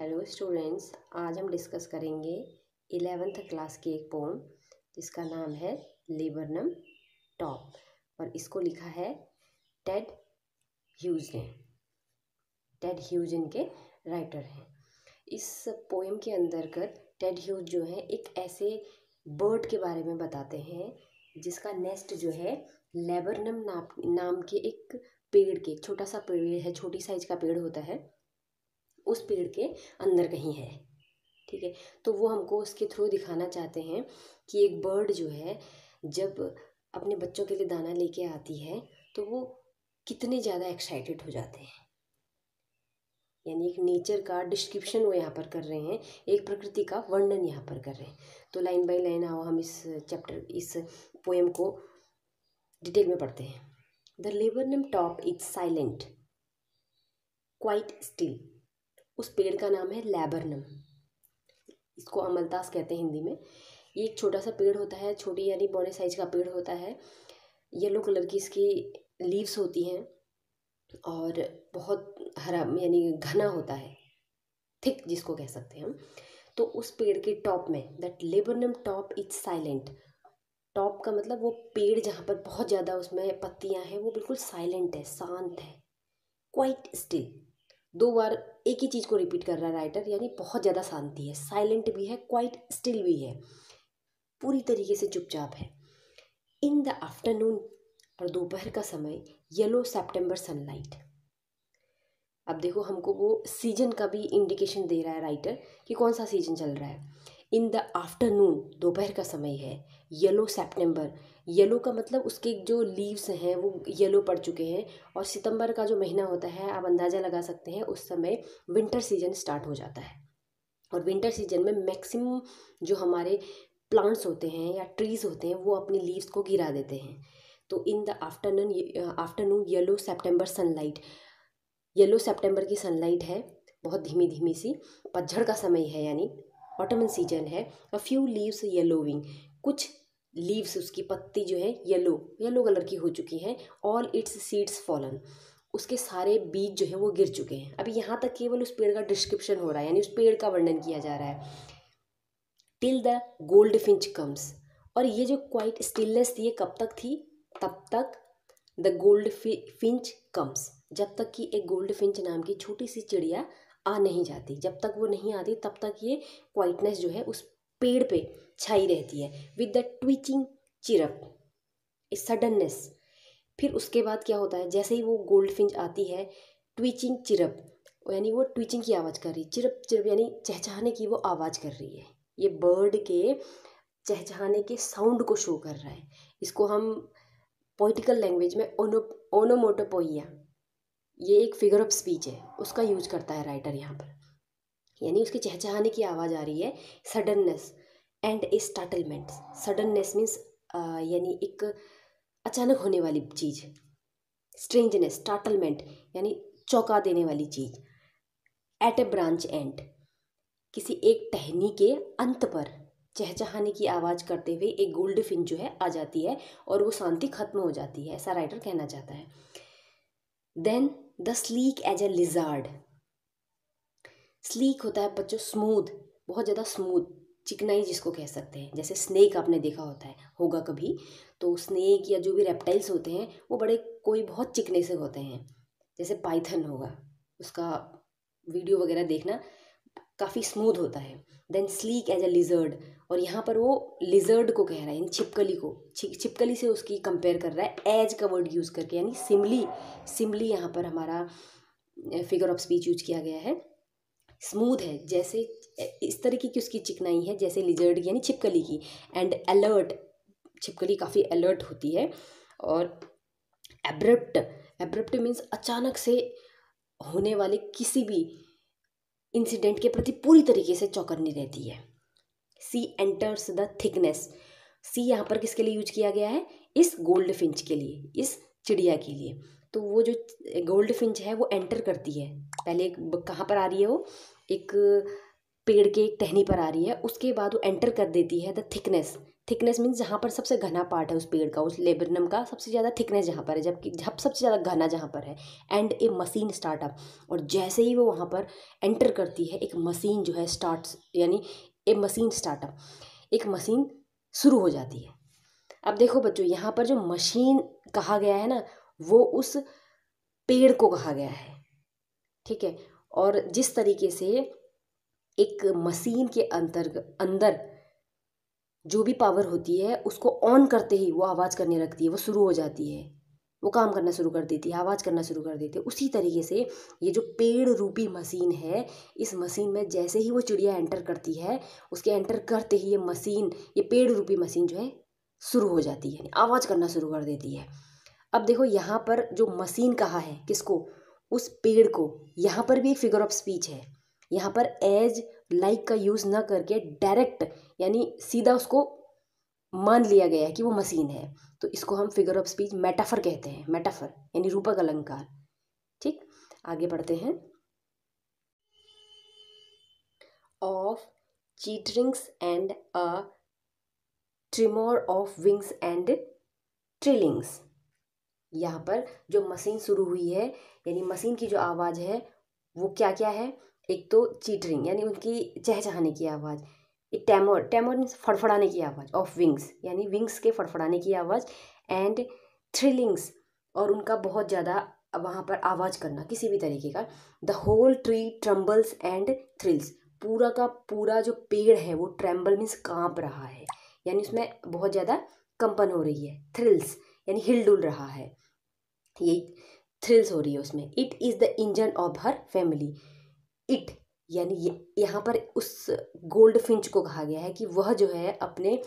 hello students आज हम discuss करेंगे इलेवेंथ क्लास की एक पोम जिसका नाम है लिबरनम टॉप और इसको लिखा है टेड ह्यूज ने टेड ह्यूज इनके राइटर हैं इस पोएम के अंतर्गत टेड ह्यूज जो है एक ऐसे बर्ड के बारे में बताते हैं जिसका नेस्ट जो है लेबरनम नाम नाम के एक पेड़ के छोटा सा पेड़ है छोटी साइज का पेड़ होता है उस पेड़ के अंदर कहीं है ठीक है तो वो हमको उसके थ्रू दिखाना चाहते हैं कि एक बर्ड जो है जब अपने बच्चों के लिए दाना लेके आती है तो वो कितने ज़्यादा एक्साइटेड हो जाते हैं यानी एक नेचर का डिस्क्रिप्शन वो यहाँ पर कर रहे हैं एक प्रकृति का वर्णन यहाँ पर कर रहे हैं तो लाइन बाय लाइन आओ हम इस चैप्टर इस पोएम को डिटेल में पढ़ते हैं the laburnum top is silent quite still उस पेड़ का नाम है लेबरनम इसको अमलतास कहते हैं हिंदी में ये एक छोटा सा पेड़ होता है छोटी यानी बौने साइज का पेड़ होता है येलो कलर की इसकी लीव्स होती हैं और बहुत हरा यानी घना होता है थिक जिसको कह सकते हैं हम तो उस पेड़ के टॉप में that laburnum top is silent top का मतलब वो पेड़ जहाँ पर बहुत ज़्यादा उसमें पत्तियाँ हैं वो बिल्कुल साइलेंट है शांत है क्वाइट स्टिल दो बार एक ही चीज़ को रिपीट कर रहा है राइटर यानी बहुत ज़्यादा शांति है साइलेंट भी है क्वाइट स्टिल भी है पूरी तरीके से चुपचाप है इन द आफ्टरनून और दोपहर का समय येलो सेप्टेम्बर सनलाइट अब देखो हमको वो सीजन का भी इंडिकेशन दे रहा है राइटर कि कौन सा सीजन चल रहा है इन द आफ्टरनून दोपहर का समय है येलो सेप्टेम्बर येलो का मतलब उसके जो लीव्स हैं वो येलो पड़ चुके हैं और सितंबर का जो महीना होता है आप अंदाज़ा लगा सकते हैं उस समय विंटर सीजन स्टार्ट हो जाता है और विंटर सीजन में मैक्सिमम जो हमारे प्लांट्स होते हैं या ट्रीज़ होते हैं वो अपनी लीव्स को गिरा देते हैं तो in the afternoon afternoon yellow September sunlight yellow September की सनलाइट है बहुत धीमी धीमी सी पतझड़ का समय है यानी ऑटमन सीजन है अ फ्यू लीव्स येलोविंग कुछ लीव्स उसकी पत्ती जो है येलो येलो कलर की हो चुकी है ऑल इट्स सीड्स फॉलन उसके सारे बीज जो है वो गिर चुके हैं अभी यहाँ तक केवल उस पेड़ का डिस्क्रिप्शन हो रहा है यानी उस पेड़ का वर्णन किया जा रहा है till the goldfinch comes और ये जो क्वाइट स्टिलनेस थी ये कब तक थी तब तक द गोल्ड फिंच कम्स जब तक कि एक गोल्ड फिंच नाम की छोटी सी चिड़िया आ नहीं जाती जब तक वो नहीं आती तब तक ये क्वाइटनेस जो है उस पेड़ पे छाई रहती है with the twitching chirp suddenness फिर उसके बाद क्या होता है जैसे ही वो गोल्ड फिंच आती है ट्विचिंग चिरप यानी वो ट्विचिंग की आवाज़ कर रही है चिरप चिरप यानी चहचहाने की वो आवाज़ कर रही है ये बर्ड के चहचहाने के साउंड को शो कर रहा है इसको हम पोइटिकल लैंग्वेज में ओनो ओनोमोटोपोइया ये एक फिगर ऑफ स्पीच है उसका यूज करता है राइटर यहाँ पर यानी उसके चहचहाने की आवाज़ आ रही है suddenness and a startlement suddenness means यानी एक अचानक होने वाली चीज़ स्ट्रेंजनेस स्टाटलमेंट यानी चौंका देने वाली चीज़ एट ए ब्रांच एंड किसी एक टहनी के अंत पर चहचहाने की आवाज़ करते हुए एक गोल्ड फिन जो है आ जाती है और वो शांति खत्म हो जाती है ऐसा राइटर कहना चाहता है then the sleek as a lizard sleek होता है बच्चों स्मूथ बहुत ज़्यादा स्मूथ चिकनाई जिसको कह सकते हैं जैसे स्नेक आपने देखा होता है होगा कभी तो स्नेक या जो भी रेप्टाइल्स होते हैं वो बड़े कोई बहुत चिकने से होते हैं जैसे पाइथन होगा उसका वीडियो वगैरह देखना काफ़ी स्मूथ होता है then sleek as a lizard और यहाँ पर वो लिजर्ड को कह रहा है यानी छिपकली को छिपकली से उसकी कंपेयर कर रहा है एज का वर्ड यूज़ करके यानी सिमली सिमली यहाँ पर हमारा फिगर ऑफ स्पीच यूज किया गया है स्मूथ है जैसे इस तरीके की उसकी चिकनाई है जैसे लिजर्ड यानी छिपकली की एंड अलर्ट छिपकली काफ़ी अलर्ट होती है और एब्रप्ट एब्रप्ट मीन्स अचानक से होने वाले किसी भी इंसिडेंट के प्रति पूरी तरीके से चौकन्नी रहती है she enters the thickness she यहाँ पर किसके लिए यूज किया गया है इस गोल्ड फिंच के लिए इस चिड़िया के लिए तो वो जो गोल्ड फिंच है वो एंटर करती है पहले एक कहाँ पर आ रही है वो एक पेड़ के एक टहनी पर आ रही है उसके बाद वो एंटर कर देती है द थिकनेस थिकनेस मीन्स जहाँ पर सबसे घना पार्ट है उस पेड़ का उस लेबरनम का सबसे ज़्यादा थिकनेस जहाँ पर है जबकि जब सबसे ज़्यादा घना जहाँ पर है एंड ए मशीन स्टार्टअप और जैसे ही वो वहाँ पर एंटर करती है एक मशीन जो है स्टार्ट यानी ए मशीन स्टार्टअप एक मशीन शुरू हो जाती है अब देखो बच्चों यहाँ पर जो मशीन कहा गया है ना वो उस पेड़ को कहा गया है ठीक है और जिस तरीके से एक मशीन के अंतर्गत अंदर जो भी पावर होती है उसको ऑन करते ही वो आवाज़ करने लगती है वो शुरू हो जाती है वो काम करना शुरू कर देती है आवाज़ करना शुरू कर देती है उसी तरीके से ये जो पेड़ रूपी मशीन है इस मशीन में जैसे ही वो चिड़िया एंटर करती है उसके एंटर करते ही ये मशीन ये पेड़ रूपी मशीन जो है शुरू हो जाती है आवाज़ करना शुरू कर देती है अब देखो यहाँ पर जो मसीन कहा है किसको उस पेड़ को यहाँ पर भी एक फिगर ऑफ स्पीच है यहाँ पर एज लाइक like का यूज़ ना करके डायरेक्ट यानी सीधा उसको मान लिया गया है कि वो मशीन है तो इसको हम फिगर ऑफ स्पीच मेटाफर कहते हैं मेटाफर यानी रूपक अलंकार ठीक आगे बढ़ते हैं of chitterings and a tremor of wings and trillings यहाँ पर जो मशीन शुरू हुई है यानी मशीन की जो आवाज़ है वो क्या क्या है एक तो चीटरिंग यानी उनकी चहचहाने की आवाज़ एक टैमोर टैमोर मीन्स फड़फड़ाने की आवाज़ ऑफ विंग्स यानी विंग्स के फड़फड़ाने की आवाज़ एंड थ्रिलिंग्स और उनका बहुत ज़्यादा वहाँ पर आवाज़ करना किसी भी तरीके का the whole tree trembles and thrills पूरा का पूरा जो पेड़ है वो ट्रेम्बल मीन्स काँप रहा है यानी उसमें बहुत ज़्यादा कंपन हो रही है थ्रिल्स यानी हिल डुल रहा है ये थ्रिल्स हो रही है उसमें it is the engine of her family it यानी यहाँ पर उस गोल्ड फिंच को कहा गया है कि वह जो है अपने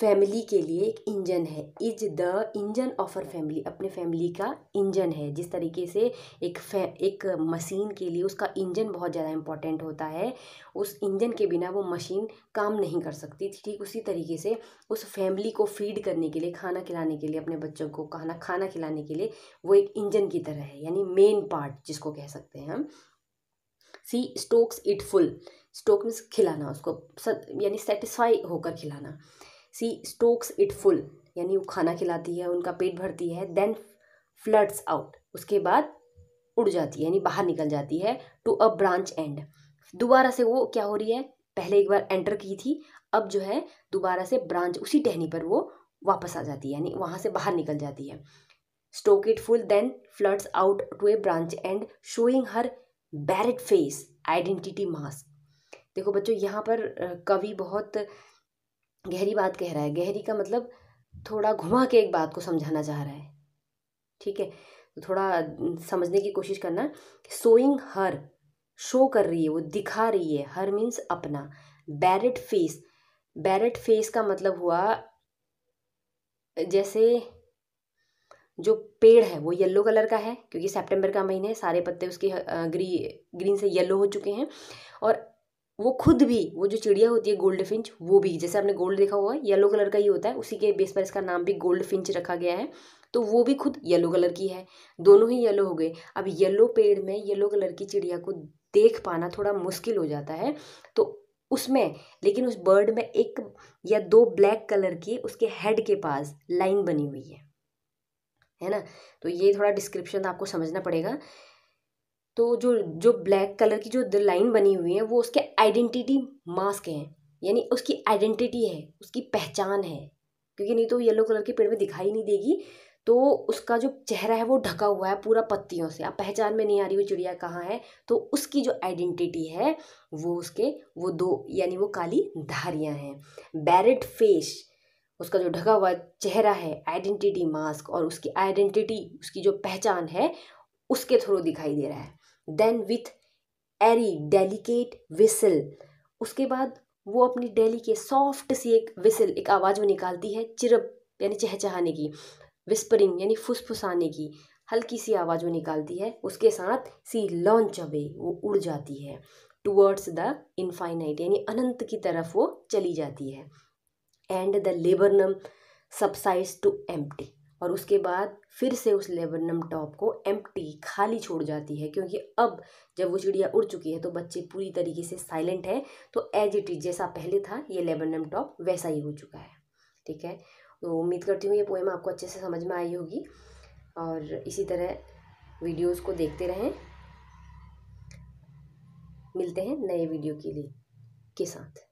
फैमिली के लिए एक इंजन है is the engine of her family अपने फैमिली का इंजन है जिस तरीके से एक फै एक मशीन के लिए उसका इंजन बहुत ज़्यादा इम्पॉर्टेंट होता है उस इंजन के बिना वो मशीन काम नहीं कर सकती थी ठीक उसी तरीके से उस फैमिली को फीड करने के लिए खाना खिलाने के लिए अपने बच्चों को खाना खाना खिलाने के लिए वो एक इंजन की तरह है यानी मेन पार्ट जिसको कह सकते हैं हम she stokes it full stoke means खिलाना उसको यानी सेटिस्फाई होकर खिलाना सी स्टोक्स इट फुल यानी वो खाना खिलाती है उनका पेट भरती है देन फ्लड्स आउट उसके बाद उड़ जाती है यानी बाहर निकल जाती है टू अ ब्रांच एंड दोबारा से वो क्या हो रही है पहले एक बार एंटर की थी अब जो है दोबारा से ब्रांच उसी टहनी पर वो वापस आ जाती है यानी वहाँ से बाहर निकल जाती है stoke it full then floods out to a branch and showing her bared face identity mask देखो बच्चों यहाँ पर कवि बहुत गहरी बात कह रहा है गहरी का मतलब थोड़ा घुमा के एक बात को समझाना चाह रहा है ठीक है थोड़ा समझने की कोशिश करना सोइंग हर शो कर रही है वो दिखा रही है हर मीन्स अपना बैरेट फेस बैरेट फेस का मतलब हुआ जैसे जो पेड़ है वो येलो कलर का है क्योंकि सितंबर का महीना है सारे पत्ते उसके ग्री ग्रीन से येलो हो चुके हैं और वो खुद भी वो जो चिड़िया होती है गोल्ड फिंच वो भी जैसे आपने गोल्ड देखा हुआ है येलो कलर का ही होता है उसी के बेस पर इसका नाम भी गोल्ड फिंच रखा गया है तो वो भी खुद येलो कलर की है दोनों ही येलो हो गए अब येलो पेड़ में येलो कलर की चिड़िया को देख पाना थोड़ा मुश्किल हो जाता है तो उसमें लेकिन उस बर्ड में एक या दो ब्लैक कलर की उसके हेड के पास लाइन बनी हुई है है ना तो ये थोड़ा डिस्क्रिप्शन आपको समझना पड़ेगा तो जो जो ब्लैक कलर की जो लाइन बनी हुई है वो उसके आइडेंटिटी मास्क हैं यानी उसकी आइडेंटिटी है उसकी पहचान है क्योंकि नहीं तो येलो कलर के पेड़ में दिखाई नहीं देगी तो उसका जो चेहरा है वो ढका हुआ है पूरा पत्तियों से आप पहचान में नहीं आ रही वो चिड़िया कहाँ है तो उसकी जो आइडेंटिटी है वो उसके वो दो यानी वो काली धारियाँ हैं बैरेट फेस उसका जो ढका हुआ चेहरा है आइडेंटिटी मास्क और उसकी आइडेंटिटी उसकी जो पहचान है उसके थ्रू दिखाई दे रहा है then with airy delicate whistle उसके बाद वो अपनी डेली के सॉफ्ट सी एक विसल एक आवाज़ वो निकालती है चिरप यानी चहचहाने की विस्परिंग यानी फुसफुसाने की हल्की सी आवाज़ वो निकालती है उसके साथ सी लॉन्च अवे वो उड़ जाती है टूवर्ड्स द इनफाइनाइट यानी अनंत की तरफ वो चली जाती है and the laburnum subsides to empty और उसके बाद फिर से उस लेबनम टॉप को एम खाली छोड़ जाती है क्योंकि अब जब वो चिड़िया उड़ चुकी है तो बच्चे पूरी तरीके से साइलेंट हैं तो एज इट इज जैसा पहले था ये लेबनम टॉप वैसा ही हो चुका है ठीक है तो उम्मीद करती हूँ ये पोएम आपको अच्छे से समझ में आई होगी और इसी तरह वीडियोज़ को देखते रहें मिलते हैं नए वीडियो के लिए के साथ